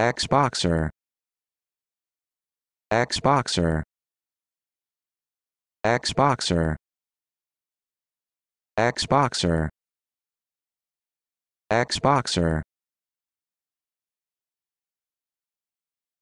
Xboxer Xboxer Xboxer Xboxer Xboxer